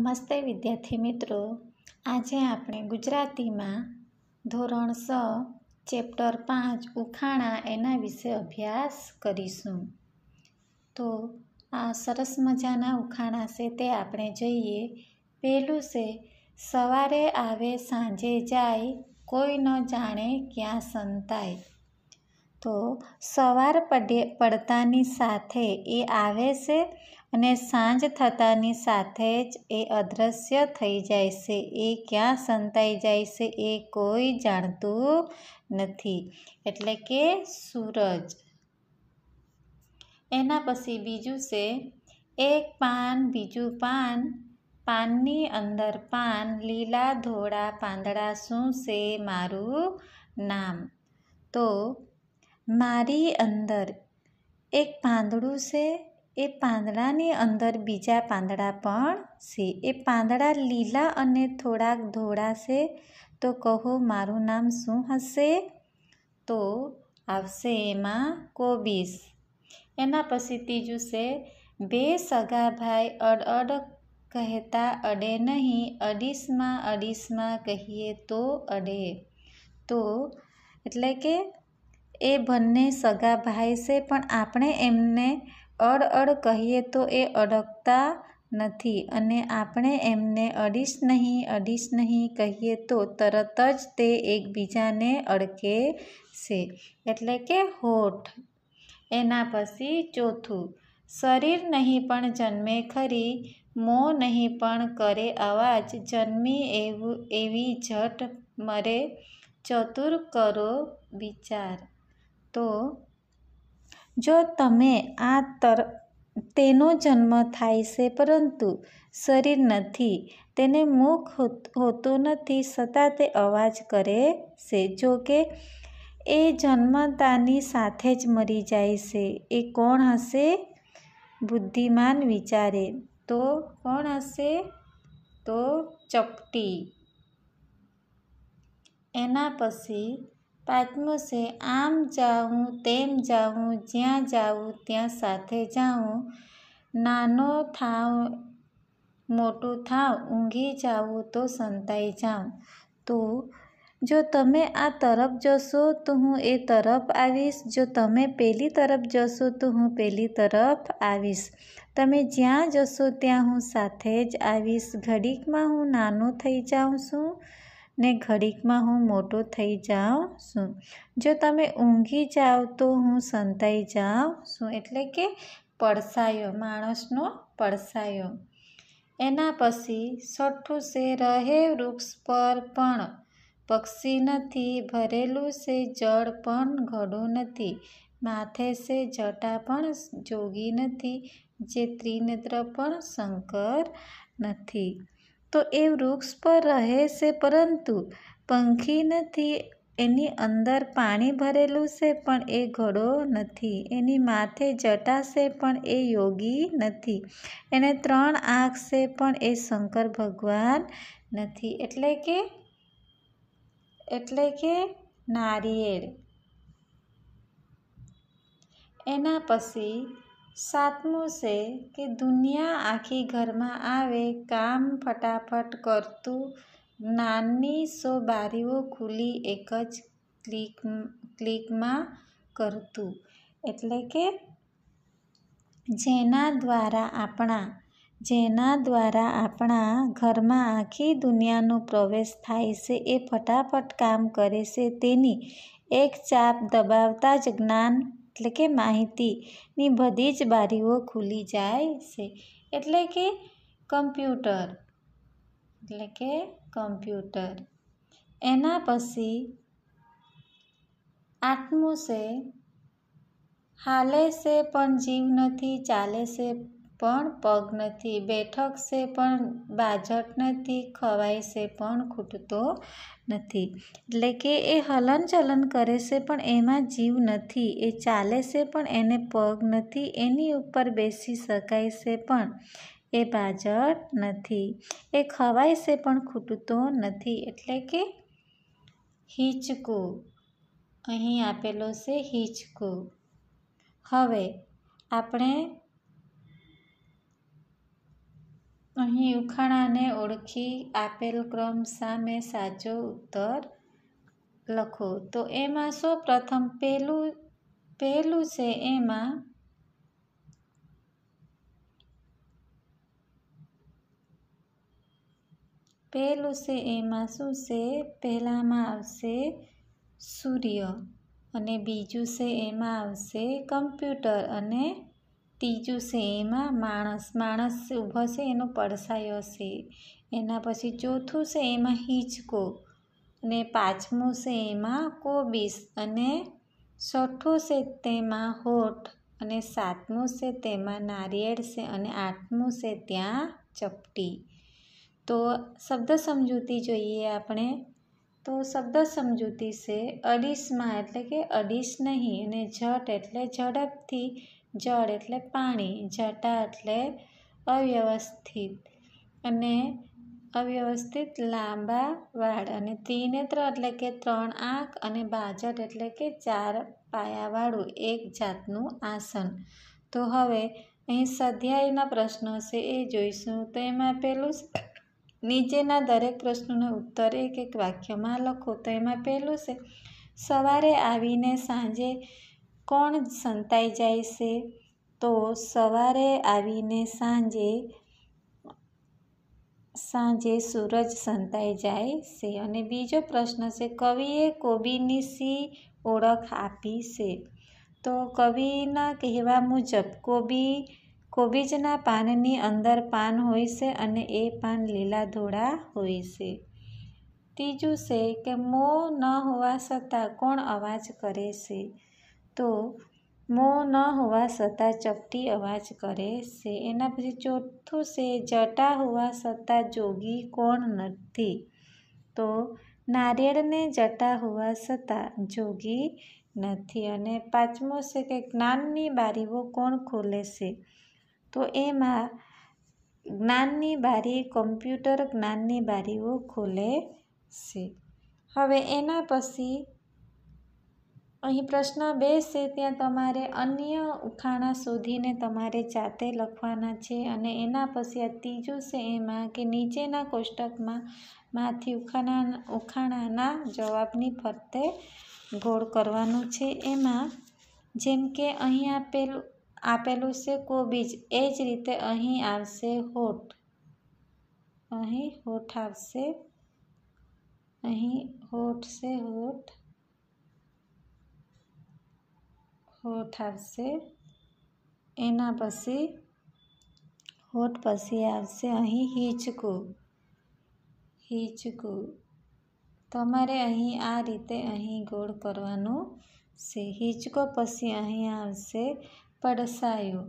નમસ્તે વિદ્યાર્થી મિત્રો આજે આપણે ગુજરાતીમાં ધોરણ સ ચેપ્ટર પાંચ ઉખાણા એના વિશે અભ્યાસ કરીશું તો આ સરસ મજાના ઉખાણા છે તે આપણે જોઈએ પહેલું છે સવારે આવે સાંજે જાય કોઈ ન જાણે ક્યાં સંતાય તો સવાર પડે પડતાની સાથે એ આવે છે અને સાંજ થતાંની સાથે જ એ અદૃશ્ય થઈ જાય છે એ ક્યાં સંતાઈ જાય છે એ કોઈ જાણતું નથી એટલે કે સૂરજ એના પછી બીજું છે એક પાન બીજું પાન પાનની અંદર પાન લીલા ધોળા પાંદડા શું છે મારું નામ તો મારી અંદર એક પાંદડું છે એ પાંદડાની અંદર બીજા પાંદડા પણ છે એ પાંદડા લીલા અને થોડાક ધોળા છે તો કહો મારું નામ શું હશે તો આવશે એમાં કોબીસ એના પછી ત્રીજું છે બે સગા ભાઈ અડ અડ કહેતા અડે નહીં અડીશમાં અડીશમાં કહીએ તો અડે તો એટલે કે એ બંને સગા ભાઈ છે પણ આપણે એમને અડ અડ કહીએ તો એ અડકતા નથી અને આપણે એમને અડીશ નહીં અડીશ નહીં કહીએ તો તરત જ તે એકબીજાને અડકે છે એટલે કે હોઠ એના પછી ચોથું શરીર નહીં પણ જન્મે ખરી મો નહીં પણ કરે અવાજ જન્મી એવું એવી ઝટ મરે ચતુર કરો વિચાર તો જો તમે આ તર તેનો જન્મ થાય છે પરંતુ શરીર નથી તેને મુખ હોતું નથી છતાં તે અવાજ કરે છે જો કે એ જન્મતાની સાથે જ મરી જાય છે એ કોણ હશે બુદ્ધિમાન વિચારે તો કોણ હશે તો ચપટી એના પછી પાંચમું છે આમ જાઉં તેમ જાઉં જ્યાં જાઉં ત્યાં સાથે જાઉં નાનો થાવ મોટું થાવ ઊંઘી જાઉં તો સંતાઈ જાઉં તો જો તમે આ તરફ જશો તો હું એ તરફ આવીશ જો તમે પેલી તરફ જશો તો હું પેલી તરફ આવીશ તમે જ્યાં જશો ત્યાં હું સાથે જ આવીશ ઘડીકમાં હું નાનો થઈ જાઉં છું ને ઘડીકમાં હું મોટો થઈ જાઉં છું જો તમે ઊંઘી જાઓ તો હું સંતાઈ જાઉં છું એટલે કે પડસાયો માણસનો પડસાયો એના પછી સઠ્ઠું છે રહે વૃક્ષ પર પણ પક્ષી નથી ભરેલું છે જળ પણ ઘડું નથી માથે છે જટા પણ જોગી નથી જે ત્રિનેત્ર પણ શંકર નથી તો એ વૃક્ષ પર રહે છે પરંતુ પંખી નથી એની અંદર પાણી ભરેલું છે પણ એ ઘડો નથી એની માથે જટા છે પણ એ યોગી નથી એને ત્રણ આંખ છે પણ એ શંકર ભગવાન નથી એટલે કે એટલે કે નારિયેળ એના પછી સાતમું છે કે દુનિયા આખી ઘરમાં આવે કામ ફટાફટ કરતું નાની સો બારીઓ ખુલી એક જ ક્લિક ક્લિકમાં કરતું એટલે કે જેના દ્વારા આપણા જેના દ્વારા આપણા ઘરમાં આખી દુનિયાનો પ્રવેશ થાય છે એ ફટાફટ કામ કરે છે તેની એક ચાપ દબાવતા જ જ્ઞાન એટલે કે માહિતીની બધી જ બારીઓ ખુલી જાય છે એટલે કે કમ્પ્યુટર એટલે કે કમ્પ્યુટર એના પછી આઠમું છે હાલે છે પણ જીવ નથી ચાલે છે પણ પગ નથી બેઠક છે પણ બાજટ નથી ખવાય છે પણ ખૂટતો નથી એટલે કે એ હલનચલન કરે છે પણ એમાં જીવ નથી એ ચાલે છે પણ એને પગ નથી એની ઉપર બેસી શકાય છે પણ એ બાજટ નથી એ ખવાય છે પણ ખૂટતો નથી એટલે કે હિંચકું અહીં આપેલો છે હિંચકું હવે આપણે અહીં ઉખાણાને ઓળખી આપેલ ક્રમ સામે સાચો ઉત્તર લખો તો એમાં સૌ પ્રથમ પહેલું પહેલું છે એમાં પહેલું છે એમાં શું છે પહેલામાં આવશે સૂર્ય અને બીજું છે એમાં આવશે કમ્પ્યુટર અને ત્રીજું છે એમાં માણસ માણસ ઊભો છે એનો પડછાયો છે એના પછી ચોથું છે એમાં હિંચકો અને પાંચમું છે એમાં કોબીસ અને છઠ્ઠું છે તેમાં હોઠ અને સાતમું છે તેમાં નારિયેળ છે અને આઠમું છે ત્યાં ચપટી તો શબ્દ સમજૂતી જોઈએ આપણે તો શબ્દ સમજૂતી છે અડીશમાં એટલે કે અડીશ નહીં અને ઝટ એટલે ઝડપથી જળ એટલે પાણી જટા એટલે અવ્યવસ્થિત અને અવ્યવસ્થિત લાંબા વાળ અને ત્રિનેત્ર એટલે કે ત્રણ આંખ અને બાજટ એટલે કે ચાર પાયાવાળું એક જાતનું આસન તો હવે અહીં સ્વાધ્યાયના પ્રશ્નો છે એ જોઈશું તો એમાં પહેલું નીચેના દરેક પ્રશ્નોનો ઉત્તર એક એક વાક્યમાં લખો તો એમાં પહેલું છે સવારે આવીને સાંજે કોણ સંતાઈ જાય છે તો સવારે આવીને સાંજે સાંજે સૂરજ સંતાઈ જાય છે અને બીજો પ્રશ્ન છે કવિએ કોબીની સી ઓળખ આપી છે તો કવિના કહેવા મુજબ કોબી કોબીજના પાનની અંદર પાન હોય છે અને એ પાન લીલા ધોળા હોય છે ત્રીજું છે કે મો ન હોવા છતાં કોણ અવાજ કરે છે તો મો ન હોવા છતાં ચપટી અવાજ કરે છે એના પછી ચોથું છે જટા હોવા છતાં જોગી કોણ નથી તો નારિયેળને જટા હોવા છતાં જોગી નથી અને પાંચમો છે કે જ્ઞાનની બારીઓ કોણ ખોલે છે તો એમાં જ્ઞાનની બારી કોમ્પ્યુટર જ્ઞાનની બારીઓ ખોલે છે હવે એના પછી અહીં પ્રશ્ન બે છે ત્યાં તમારે અન્ય ઉખાણા શોધીને તમારે જાતે લખવાના છે અને એના પછી આ ત્રીજું છે એમાં કે નીચેના કોષ્ટકમાં માંથી ઉખાણા ઉખાણાના જવાબની ફરતે ગોળ કરવાનું છે એમાં જેમ કે અહીં આપેલું આપેલું છે કોબીજ એ જ રીતે અહીં આવશે હોઠ અહીં હોઠ આવશે અહીં હોઠ છે હોઠ હોઠ આવશે એના પછી હોઠ પછી આવશે અહીં હિંચકું હિંચકું તમારે અહીં આ રીતે અહીં ગોળ કરવાનું છે હિચકો પછી અહીં આવશે પડસાયું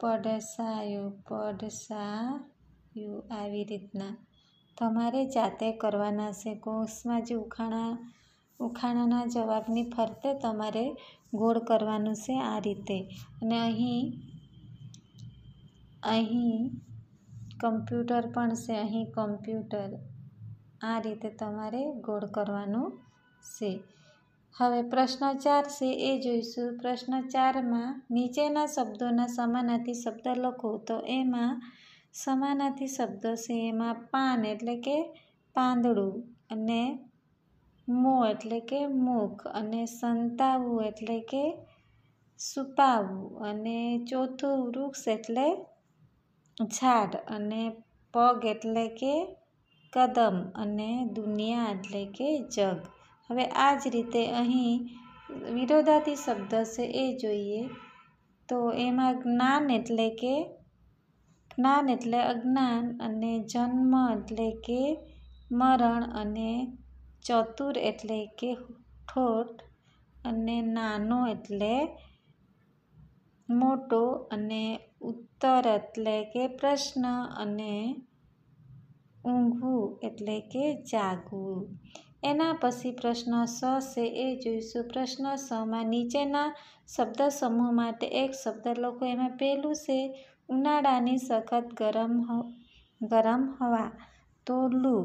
પડસાયું પડસાયું આવી રીતના તમારે જાતે કરવાના છે કોષમાં જે ઉખાણા ઉખાણાના જવાબની ફરતે તમારે ગોળ કરવાનું છે આ રીતે અને અહીં અહીં કમ્પ્યુટર પણ છે અહીં કમ્પ્યુટર આ રીતે તમારે ગોળ કરવાનું છે હવે પ્રશ્ન ચાર છે એ જોઈશું પ્રશ્ન ચારમાં નીચેના શબ્દોના સમાનાર્થી શબ્દ લખો તો એમાં સમાનાર્થી શબ્દ છે એમાં પાન એટલે કે પાંદડું અને મો એટલે કે મુખ અને સંતાવું એટલે કે સુપાવું અને ચોથું વૃક્ષ એટલે ઝાડ અને પગ એટલે કે કદમ અને દુનિયા એટલે કે જગ હવે આ જ રીતે અહીં વિરોધાતી શબ્દ છે એ જોઈએ તો એમાં જ્ઞાન એટલે કે જ્ઞાન એટલે અજ્ઞાન અને જન્મ એટલે કે મરણ અને ચતુર એટલે કે ઠોઠ અને નાનો એટલે મોટો અને ઉત્તર એટલે કે પ્રશ્ન અને ઊંઘવું એટલે કે જાગવું એના પછી પ્રશ્ન સ છે એ જોઈશું પ્રશ્ન સમાં નીચેના શબ્દ સમૂહ માટે એક શબ્દ લખો એમાં પહેલું છે ઉનાળાની સખત ગરમ ગરમ હવા તો લૂ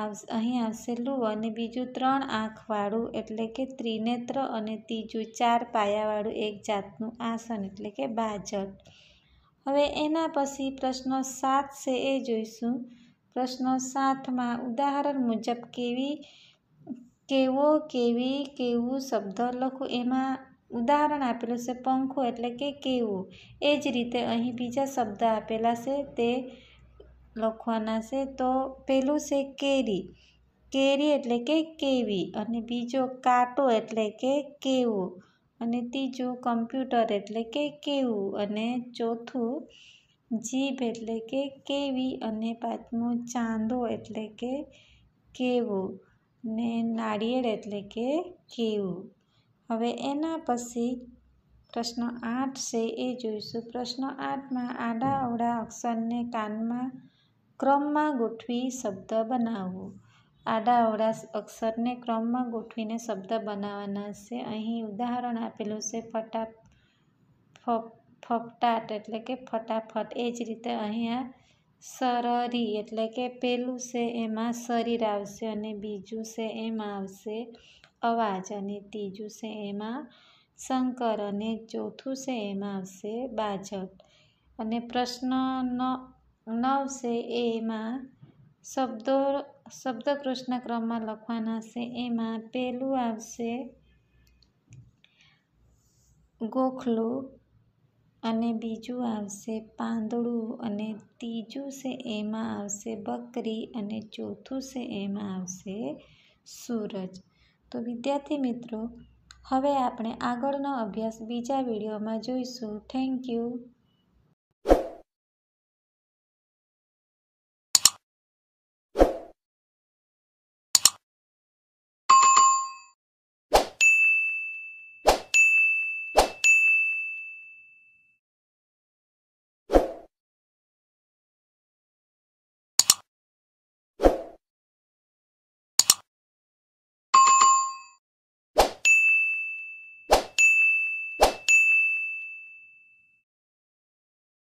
આવશે અહીં આવશે લુ અને બીજું ત્રણ આંખવાળું એટલે કે ત્રિનેત્ર અને ત્રીજું ચાર પાયાવાળું એક જાતનું આસન એટલે કે બાજટ હવે એના પછી પ્રશ્ન સાત છે એ જોઈશું પ્રશ્ન સાતમાં ઉદાહરણ મુજબ કેવી કેવો કેવી કેવું શબ્દ લખું એમાં ઉદાહરણ આપેલું છે પંખો એટલે કે કેવું એ જ રીતે અહીં બીજા શબ્દ આપેલા છે તે લખવાના છે તો પહેલું છે કેરી કેરી એટલે કે કેવી અને બીજો કાંટો એટલે કે કેવું અને ત્રીજું કમ્પ્યુટર એટલે કે કેવું અને ચોથું જીભ એટલે કે કેવી અને પાંચમું ચાંદો એટલે કે કેવું ને નાળિયેર એટલે કે કેવું હવે એના પછી પ્રશ્ન આઠ છે એ જોઈશું પ્રશ્ન આઠમાં આડા અવડા અક્ષરને કાનમાં ક્રમમાં ગોઠવી શબ્દ બનાવવો આડા અવળા અક્ષરને ક્રમમાં ગોઠવીને શબ્દ બનાવવાના છે અહીં ઉદાહરણ આપેલું છે ફટા ફફટાટ એટલે કે ફટાફટ એ જ રીતે અહીંયા સરરી એટલે કે પેલું છે એમાં શરીર આવશે અને બીજું છે એમાં આવશે અવાજ અને ત્રીજું છે એમાં શંકર અને ચોથું છે એમાં આવશે બાજટ અને પ્રશ્નનો નવ છે એમાં શબ્દો શબ્દ કૃષ્ણ ક્રમમાં લખવાના છે એમાં પહેલું આવશે ગોખલું અને બીજું આવશે પાંદડું અને ત્રીજું છે એમાં આવશે બકરી અને ચોથું છે એમાં આવશે સૂરજ તો વિદ્યાર્થી મિત્રો હવે આપણે આગળનો અભ્યાસ બીજા વિડીયોમાં જોઈશું થેન્ક યુ